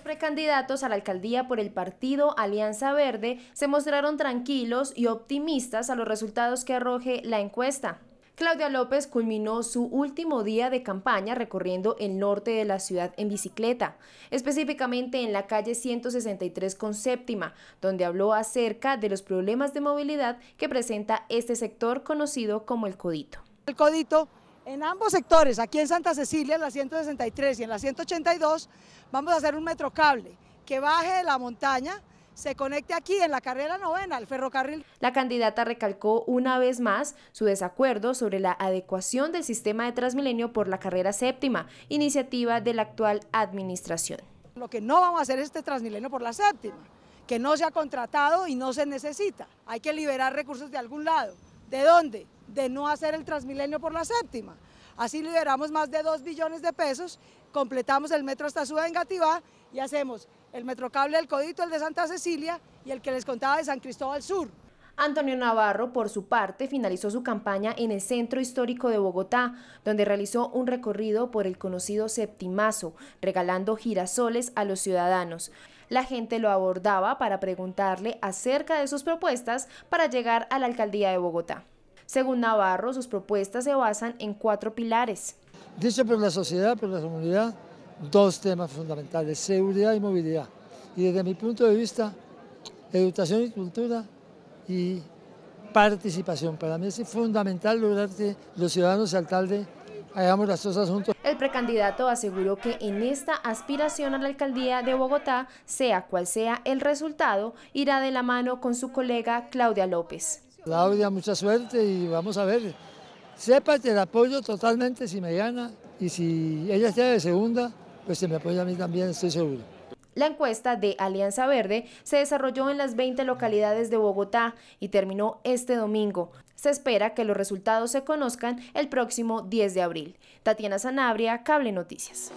precandidatos a la alcaldía por el partido Alianza Verde se mostraron tranquilos y optimistas a los resultados que arroje la encuesta. Claudia López culminó su último día de campaña recorriendo el norte de la ciudad en bicicleta, específicamente en la calle 163 con séptima, donde habló acerca de los problemas de movilidad que presenta este sector conocido como el Codito. El Codito en ambos sectores, aquí en Santa Cecilia, en la 163 y en la 182, vamos a hacer un metrocable que baje de la montaña, se conecte aquí en la carrera novena, el ferrocarril. La candidata recalcó una vez más su desacuerdo sobre la adecuación del sistema de Transmilenio por la carrera séptima, iniciativa de la actual administración. Lo que no vamos a hacer es este Transmilenio por la séptima, que no se ha contratado y no se necesita. Hay que liberar recursos de algún lado. ¿De dónde? de no hacer el Transmilenio por la séptima. Así liberamos más de 2 billones de pesos, completamos el metro hasta en y hacemos el metrocable del Codito, el de Santa Cecilia y el que les contaba de San Cristóbal Sur. Antonio Navarro, por su parte, finalizó su campaña en el Centro Histórico de Bogotá, donde realizó un recorrido por el conocido Septimazo, regalando girasoles a los ciudadanos. La gente lo abordaba para preguntarle acerca de sus propuestas para llegar a la alcaldía de Bogotá. Según Navarro, sus propuestas se basan en cuatro pilares. Dicho por pues, la sociedad, por pues, la comunidad, dos temas fundamentales, seguridad y movilidad. Y desde mi punto de vista, educación y cultura y participación. Para mí es fundamental lograr que los ciudadanos y alcalde hagamos las cosas asuntos. El precandidato aseguró que en esta aspiración a la alcaldía de Bogotá, sea cual sea el resultado, irá de la mano con su colega Claudia López. Claudia, mucha suerte y vamos a ver. Sepa que el apoyo totalmente si me gana y si ella está de segunda, pues se me apoya a mí también, estoy seguro. La encuesta de Alianza Verde se desarrolló en las 20 localidades de Bogotá y terminó este domingo. Se espera que los resultados se conozcan el próximo 10 de abril. Tatiana Sanabria, Cable Noticias.